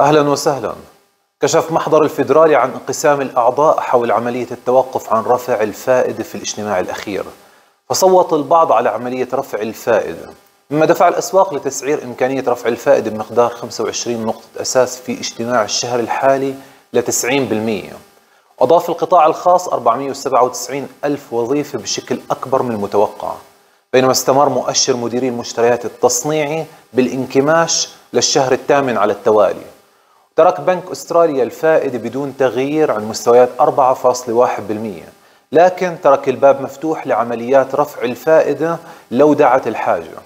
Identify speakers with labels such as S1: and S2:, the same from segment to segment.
S1: أهلا وسهلا كشف محضر الفيدرالي عن انقسام الأعضاء حول عملية التوقف عن رفع الفائدة في الاجتماع الأخير فصوت البعض على عملية رفع الفائدة مما دفع الأسواق لتسعير إمكانية رفع الفائدة بمقدار 25 نقطة أساس في اجتماع الشهر الحالي ل 90% أضاف القطاع الخاص 497 ألف وظيفة بشكل أكبر من المتوقع بينما استمر مؤشر مديري المشتريات التصنيعي بالانكماش للشهر الثامن على التوالي ترك بنك أستراليا الفائدة بدون تغيير عن مستويات 4.1% لكن ترك الباب مفتوح لعمليات رفع الفائدة لو دعت الحاجة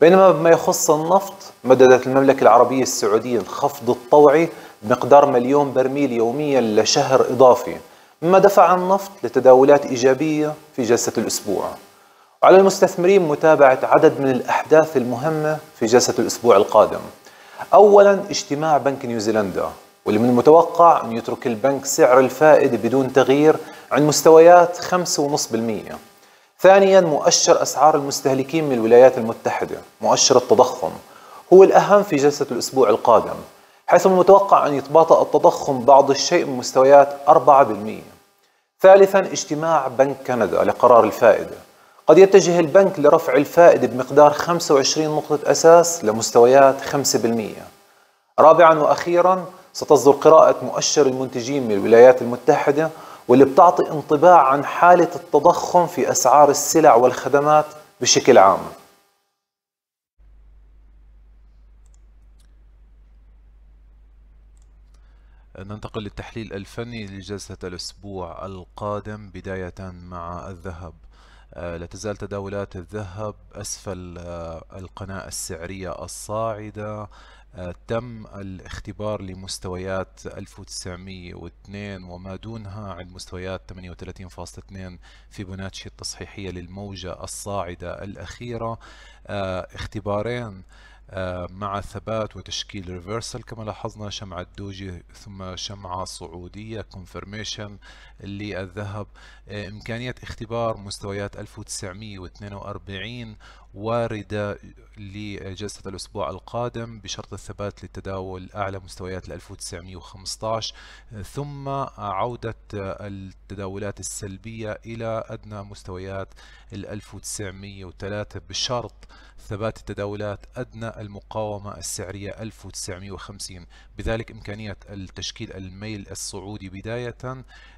S1: بينما بما يخص النفط مددت المملكة العربية السعودية الخفض الطوعي بمقدار مليون برميل يوميا لشهر إضافي مما دفع النفط لتداولات إيجابية في جلسة الأسبوع وعلى المستثمرين متابعة عدد من الأحداث المهمة في جلسة الأسبوع القادم أولا اجتماع بنك نيوزيلندا واللي من المتوقع أن يترك البنك سعر الفائدة بدون تغيير عند مستويات 5.5% ثانيا مؤشر أسعار المستهلكين من الولايات المتحدة مؤشر التضخم هو الأهم في جلسة الأسبوع القادم حيث من المتوقع أن يتباطأ التضخم بعض الشيء من مستويات 4% ثالثا اجتماع بنك كندا لقرار الفائده قد يتجه البنك لرفع الفائدة بمقدار 25 نقطة أساس لمستويات 5% رابعا وأخيرا ستصدر قراءة مؤشر المنتجين من الولايات المتحدة واللي بتعطي انطباع عن حالة التضخم في أسعار السلع والخدمات بشكل عام ننتقل للتحليل الفني لجلسة الأسبوع القادم بداية مع الذهب آه، لا تزال تداولات الذهب أسفل آه، القناة السعرية الصاعدة آه، تم الاختبار لمستويات 1902 وما دونها عند مستويات 38.2 في بوناتشي التصحيحية للموجة الصاعدة الأخيرة اختبارين آه، مع ثبات وتشكيل ريفرسال كما لاحظنا شمعة دوجي ثم شمعة صعودية كونفرميشن للذهب آه، إمكانية اختبار مستويات 1942 واردة لجلسة الأسبوع القادم بشرط الثبات للتداول أعلى مستويات ال 1915 ثم عودة التداولات السلبية إلى أدنى مستويات ال 1903 بشرط ثبات التداولات أدنى المقاومة السعرية 1950 بذلك إمكانية التشكيل الميل السعودي بداية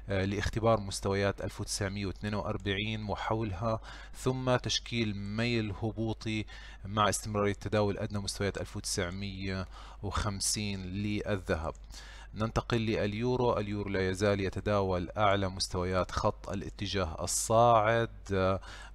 S1: آه، لاختبار مستويات 1942 وحولها ثم تشكيل ميل هبوطي مع استمرارية تداول أدنى مستويات 1950 للذهب ننتقل لليورو اليورو لا يزال يتداول أعلى مستويات خط الاتجاه الصاعد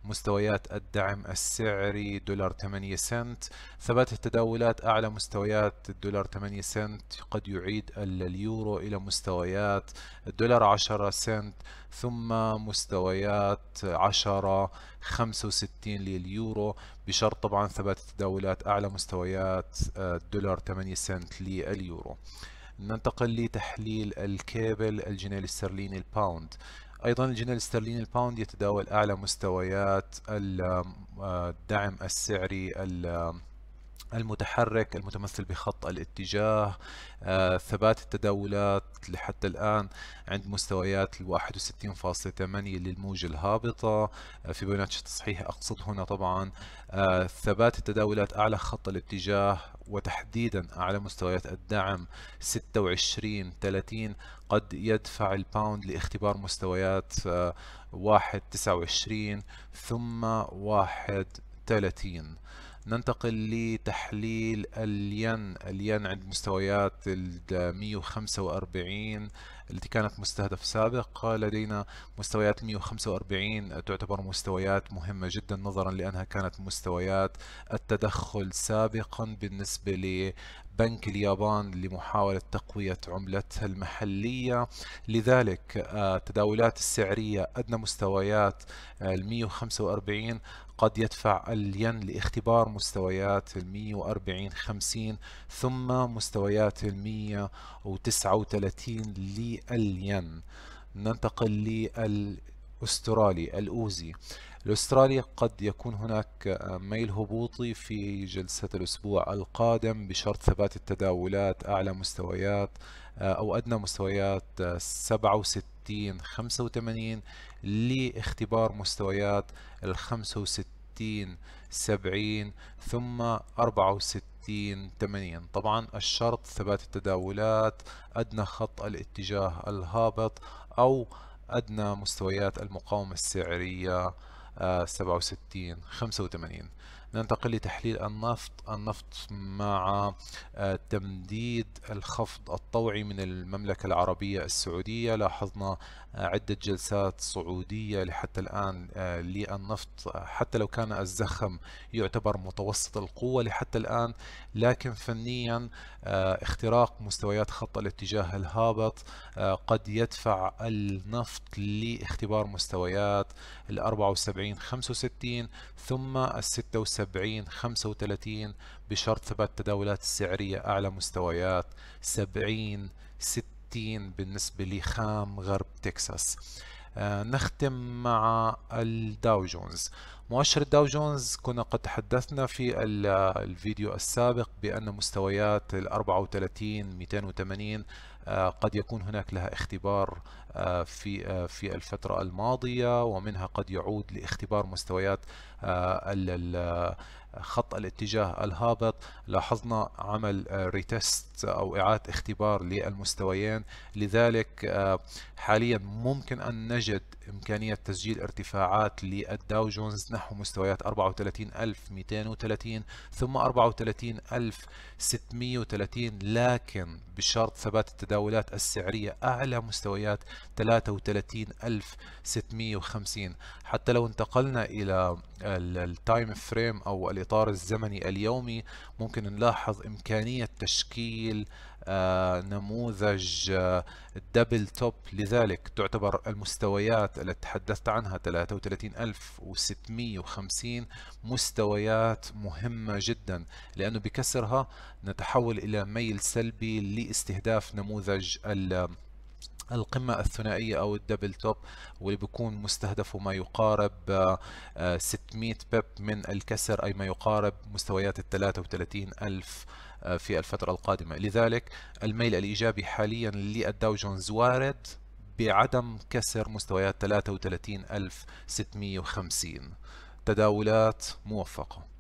S1: مستويات الدعم السعري دولار 8 سنت ثبات التداولات أعلى مستويات الدولار 8 سنت قد يعيد اليورو إلى مستويات الدولار 10 سنت ثم مستويات 10 65 لليورو بشرط طبعا ثبات التداولات أعلى مستويات الدولار آه، 8 سنت لليورو ننتقل لتحليل الكابل الجنيه الاسترليني الباوند ايضا الجنيه الاسترليني الباوند يتداول اعلى مستويات آه، الدعم السعري المتحرك المتمثل بخط الاتجاه آه، ثبات التداولات لحتى الآن عند مستويات ال 61.8 للموجة الهابطة آه، في بيانات التصحيح أقصد هنا طبعا آه، ثبات التداولات أعلى خط الاتجاه وتحديدا أعلى مستويات الدعم 26 30 قد يدفع الباوند لاختبار مستويات 1 آه، 29 ثم 1.30 ننتقل لتحليل الين الين عند مستويات ال 145 التي كانت مستهدف سابق لدينا مستويات 145 تعتبر مستويات مهمة جدا نظرا لأنها كانت مستويات التدخل سابقا بالنسبة لبنك اليابان لمحاولة تقوية عملتها المحلية لذلك آه، التداولات السعرية أدنى مستويات 145 آه، قد يدفع الين لاختبار مستويات ال 140 50 ثم مستويات ال 139 للين ننتقل للاسترالي الاوزي الاستراليا قد يكون هناك آه، ميل هبوطي في جلسة الأسبوع القادم بشرط ثبات التداولات أعلى مستويات آه، أو أدنى مستويات 67 آه، 85 لاختبار مستويات ال 65 70 ثم 64 80 طبعا الشرط ثبات التداولات أدنى خط الاتجاه الهابط أو أدنى مستويات المقاومة السعرية 67 آه، 85 ننتقل لتحليل النفط النفط مع آه، تمديد الخفض الطوعي من المملكة العربية السعودية لاحظنا آه، عدة جلسات صعودية لحتى الآن آه، للنفط حتى لو كان الزخم يعتبر متوسط القوة لحتى الآن لكن فنيا اختراق مستويات خط الاتجاه الهابط قد يدفع النفط لاختبار مستويات ال 74 65 ثم ال 76 70 35 بشرط ثبات التداولات السعرية أعلى مستويات 70 60 بالنسبة لخام غرب تكساس آه نختم مع الداو جونز مؤشر الداو جونز كنا قد تحدثنا في الفيديو السابق بأن مستويات ال 34 280 آه، قد يكون هناك لها اختبار آه، في آه، في الفترة الماضية ومنها قد يعود لاختبار مستويات خط الاتجاه الهابط لاحظنا عمل ريتست آه، أو إعادة اختبار للمستويين لذلك آه، حاليا ممكن أن نجد إمكانية تسجيل ارتفاعات للداو جونز نحو مستويات 34230 ثم 34630 لكن بشرط ثبات التداولات السعرية أعلى مستويات 33650 حتى لو انتقلنا إلى التايم فريم أو الإطار الزمني اليومي ممكن نلاحظ إمكانية تشكيل آه، نموذج دبل آه، توب لذلك تعتبر المستويات التي تحدثت عنها 33650 مستويات مهمة جدا لأنه بكسرها نتحول إلى ميل سلبي لاستهداف نموذج القمة الثنائية أو الدبل توب واللي بيكون مستهدفه ما يقارب 600 آه، آه، بيب من الكسر أي ما يقارب مستويات ال 33 ألف آه، في الفترة القادمة لذلك الميل الإيجابي حاليا للداو جونز وارد بعدم كسر مستويات 33650 تداولات موفقة